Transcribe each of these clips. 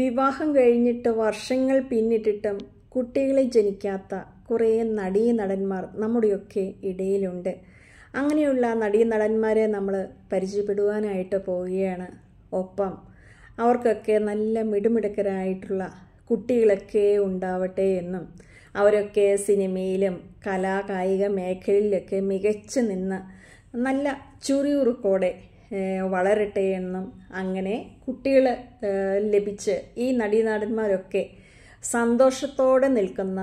വിവാഹം കഴിഞ്ഞിട്ട് വർഷങ്ങൾ പിന്നിട്ടിട്ടും കുട്ടികളെ ജനിക്കാത്ത കുറേ നടീ നടന്മാർ നമ്മുടെയൊക്കെ ഇടയിലുണ്ട് അങ്ങനെയുള്ള നടീ നടന്മാരെ നമ്മൾ പരിചയപ്പെടുവാനായിട്ട് പോവുകയാണ് ഒപ്പം അവർക്കൊക്കെ നല്ല മിടുമിടുക്കരായിട്ടുള്ള കുട്ടികളൊക്കെ ഉണ്ടാവട്ടെ എന്നും അവരൊക്കെ സിനിമയിലും കലാകായിക മേഖലയിലൊക്കെ മികച്ചു നിന്ന് നല്ല ചുറിയുറുക്കോടെ വളരട്ടെ എന്നും അങ്ങനെ കുട്ടികൾ ലഭിച്ച് ഈ നടീനടന്മാരൊക്കെ സന്തോഷത്തോടെ നിൽക്കുന്ന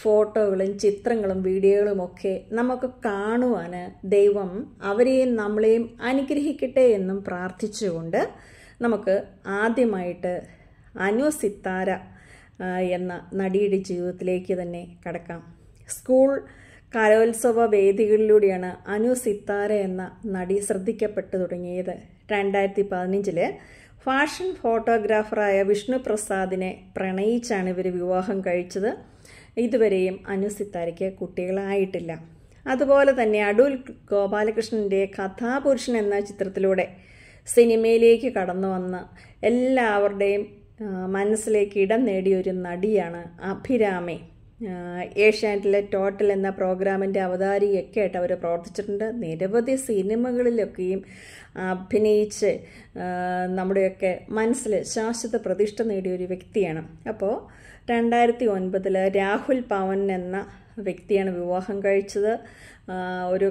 ഫോട്ടോകളും ചിത്രങ്ങളും വീഡിയോകളും ഒക്കെ നമുക്ക് കാണുവാൻ ദൈവം അവരെയും നമ്മളെയും അനുഗ്രഹിക്കട്ടെ എന്നും പ്രാർത്ഥിച്ചുകൊണ്ട് നമുക്ക് ആദ്യമായിട്ട് അനു സിത്താര എന്ന നടിയുടെ ജീവിതത്തിലേക്ക് തന്നെ കടക്കാം സ്കൂൾ കലോത്സവ വേദികളിലൂടെയാണ് അനു സിത്താര എന്ന നടി ശ്രദ്ധിക്കപ്പെട്ടു തുടങ്ങിയത് രണ്ടായിരത്തി പതിനഞ്ചില് ഫാഷൻ ഫോട്ടോഗ്രാഫറായ വിഷ്ണു പ്രസാദിനെ പ്രണയിച്ചാണ് ഇവർ വിവാഹം കഴിച്ചത് ഇതുവരെയും അനു സിത്താരയ്ക്ക് കുട്ടികളായിട്ടില്ല അതുപോലെ തന്നെ അടൂൽ ഗോപാലകൃഷ്ണൻ്റെ കഥാപുരുഷൻ എന്ന ചിത്രത്തിലൂടെ സിനിമയിലേക്ക് കടന്നു വന്ന് എല്ലാവരുടെയും മനസ്സിലേക്ക് ഇടം നേടിയൊരു നടിയാണ് അഭിരാമേ ഏഷ്യാനെറ്റിലെ ടോട്ടൽ എന്ന പ്രോഗ്രാമിൻ്റെ അവതാരിയൊക്കെ ആയിട്ട് അവർ പ്രവർത്തിച്ചിട്ടുണ്ട് നിരവധി സിനിമകളിലൊക്കെയും അഭിനയിച്ച് നമ്മുടെയൊക്കെ മനസ്സിൽ ശാശ്വത പ്രതിഷ്ഠ നേടിയ ഒരു വ്യക്തിയാണ് അപ്പോൾ രണ്ടായിരത്തി ഒൻപതിൽ രാഹുൽ പവൻ എന്ന വ്യക്തിയാണ് വിവാഹം കഴിച്ചത് ഒരു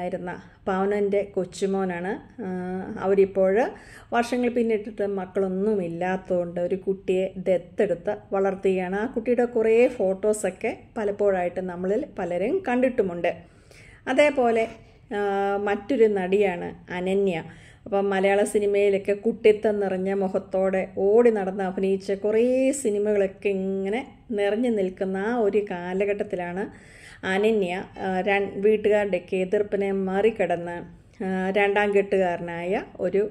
ആയിരുന്ന പാവനൻ്റെ കൊച്ചുമോനാണ് അവരിപ്പോൾ വർഷങ്ങൾ പിന്നിട്ടിട്ട് ഇല്ലാത്തതുകൊണ്ട് ഒരു കുട്ടിയെ ദത്തെടുത്ത് വളർത്തുകയാണ് ആ കുട്ടിയുടെ കുറേ ഫോട്ടോസൊക്കെ പലപ്പോഴായിട്ട് നമ്മളിൽ പലരും കണ്ടിട്ടുമുണ്ട് അതേപോലെ മറ്റൊരു നടിയാണ് അനന്യ അപ്പം മലയാള സിനിമയിലൊക്കെ കുട്ടിത്തം നിറഞ്ഞ മുഖത്തോടെ ഓടി നടന്ന് അഭിനയിച്ച കുറേ സിനിമകളൊക്കെ ഇങ്ങനെ നിറഞ്ഞു നിൽക്കുന്ന ആ ഒരു കാലഘട്ടത്തിലാണ് അനന്യ വീട്ടുകാരുടെയൊക്കെ എതിർപ്പിനെ മറികടന്ന് രണ്ടാം കെട്ടുകാരനായ ഒരു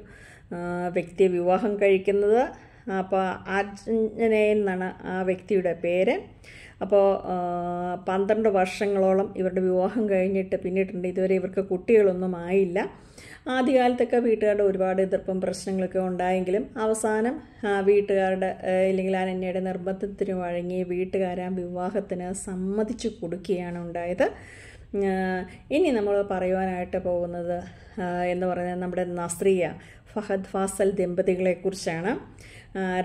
വ്യക്തിയെ വിവാഹം കഴിക്കുന്നത് അപ്പോൾ ആഞ്ജനേയൻ എന്നാണ് ആ വ്യക്തിയുടെ പേര് അപ്പോൾ പന്ത്രണ്ട് വർഷങ്ങളോളം ഇവരുടെ വിവാഹം കഴിഞ്ഞിട്ട് പിന്നിട്ടുണ്ട് ഇതുവരെ ഇവർക്ക് കുട്ടികളൊന്നും ആയില്ല ആദ്യകാലത്തൊക്കെ വീട്ടുകാരുടെ ഒരുപാട് എതിർപ്പും പ്രശ്നങ്ങളൊക്കെ ഉണ്ടായെങ്കിലും അവസാനം വീട്ടുകാരുടെ അല്ലെങ്കിൽ അനന്യയുടെ നിർബന്ധത്തിന് വഴങ്ങി വീട്ടുകാരാ വിവാഹത്തിന് സമ്മതിച്ചു കൊടുക്കുകയാണ് ഉണ്ടായത് ഇനി നമ്മൾ പറയുവാനായിട്ട് പോകുന്നത് എന്ന് പറഞ്ഞാൽ നമ്മുടെ നസ്രിയ ഫഹദ് ഫാസൽ ദമ്പതികളെക്കുറിച്ചാണ്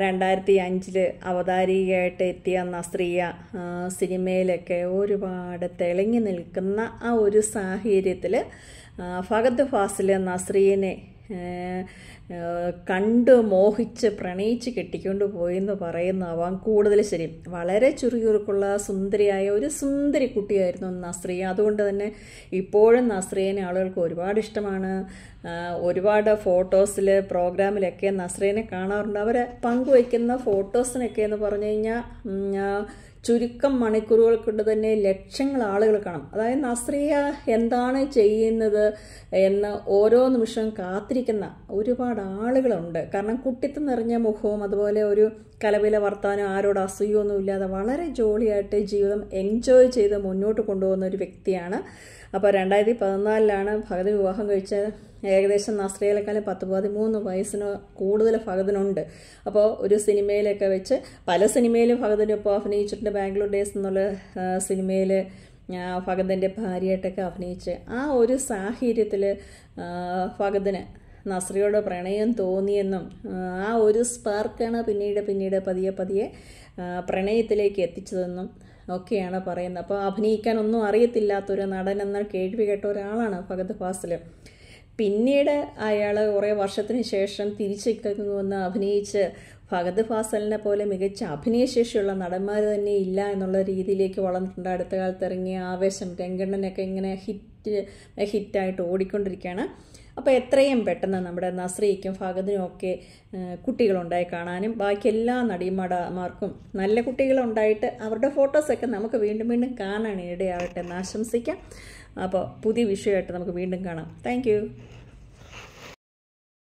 രണ്ടായിരത്തി അഞ്ചിൽ അവതാരികയായിട്ട് എത്തിയ നസ്രിയ സിനിമയിലൊക്കെ ഒരുപാട് തിളങ്ങി നിൽക്കുന്ന ആ ഒരു സാഹചര്യത്തിൽ ഫഹദ് ഫാസിൽ നസ്രിയനെ കണ്ട് മോഹിച്ച് പ്രണയിച്ച് കെട്ടിക്കൊണ്ട് പോയെന്ന് പറയുന്നതാവാം കൂടുതൽ ശരി വളരെ ചുറുകുറുക്കുള്ള സുന്ദരിയായ ഒരു സുന്ദരി കുട്ടിയായിരുന്നു നസ്രിയ അതുകൊണ്ട് തന്നെ ഇപ്പോഴും നസ്രിയനെ ആളുകൾക്ക് ഒരുപാട് ഇഷ്ടമാണ് ഒരുപാട് ഫോട്ടോസിൽ പ്രോഗ്രാമിലൊക്കെ നസ്രീനെ കാണാറുണ്ട് അവരെ പങ്കുവയ്ക്കുന്ന ഫോട്ടോസിനൊക്കെ എന്ന് പറഞ്ഞു കഴിഞ്ഞാൽ ചുരുക്കം മണിക്കൂറുകൾ കൊണ്ട് തന്നെ ലക്ഷങ്ങൾ ആളുകൾ കാണും അതായത് നസ്രിയ എന്താണ് ചെയ്യുന്നത് എന്ന് ഓരോ നിമിഷവും കാത്തിരിക്കുന്ന ഒരുപാട് ആളുകളുണ്ട് കാരണം കുട്ടിത്തം നിറഞ്ഞ മുഖവും അതുപോലെ ഒരു കലവില വർത്താനം ആരോട് അസൂയൊന്നും ഇല്ലാതെ വളരെ ജോളിയായിട്ട് ജീവിതം എൻജോയ് ചെയ്ത് മുന്നോട്ട് കൊണ്ടുപോകുന്ന ഒരു വ്യക്തിയാണ് അപ്പോൾ രണ്ടായിരത്തി പതിനാലിലാണ് ഭഗതി വിവാഹം കഴിച്ച ഏകദേശം നസ്രയിലേക്കാൾ പത്ത് പതിമൂന്ന് വയസ്സിന് കൂടുതൽ ഫഹദിനുണ്ട് അപ്പോൾ ഒരു സിനിമയിലൊക്കെ വെച്ച് പല സിനിമയിലും ഫഹദിന് അഭിനയിച്ചിട്ടുണ്ട് ബാംഗ്ലൂർ ഡേയ്സ് എന്നുള്ള സിനിമയിൽ ഫഹദിൻ്റെ ഭാര്യയായിട്ടൊക്കെ അഭിനയിച്ച് ആ ഒരു സാഹചര്യത്തിൽ ഫഹദിന് നസ്രിയോട് പ്രണയം തോന്നിയെന്നും ആ ഒരു സ്പാർക്കാണ് പിന്നീട് പിന്നീട് പതിയെ പതിയെ പ്രണയത്തിലേക്ക് എത്തിച്ചതെന്നും ഒക്കെയാണ് പറയുന്നത് അപ്പോൾ അഭിനയിക്കാനൊന്നും അറിയത്തില്ലാത്തൊരു നടൻ എന്ന കേൾവി കേട്ട ഒരാളാണ് ഫഗത് ഫാസിൽ പിന്നീട് അയാൾ കുറേ വർഷത്തിന് ശേഷം തിരിച്ചു വന്ന് അഭിനയിച്ച് ഭഗത് ഫാസലിനെ പോലെ മികച്ച അഭിനയശേഷിയുള്ള നടന്മാർ തന്നെ ഇല്ല എന്നുള്ള രീതിയിലേക്ക് വളർന്നിട്ടുണ്ട് അടുത്ത കാലത്ത് ഇറങ്ങിയ ആവേശം രംഗണ്ണനൊക്കെ ഇങ്ങനെ ഹിറ്റ് ഹിറ്റായിട്ട് ഓടിക്കൊണ്ടിരിക്കുകയാണ് അപ്പോൾ എത്രയും പെട്ടെന്ന് നമ്മുടെ നസ്രയ്ക്കും ഒക്കെ കുട്ടികളുണ്ടായി കാണാനും ബാക്കി എല്ലാ നടിമടമാർക്കും നല്ല കുട്ടികളുണ്ടായിട്ട് അവരുടെ ഫോട്ടോസൊക്കെ നമുക്ക് വീണ്ടും വീണ്ടും കാണാൻ ഇടയാകട്ടെ എന്ന് ആശംസിക്കാം അപ്പോൾ പുതിയ വിഷയമായിട്ട് നമുക്ക് വീണ്ടും കാണാം താങ്ക്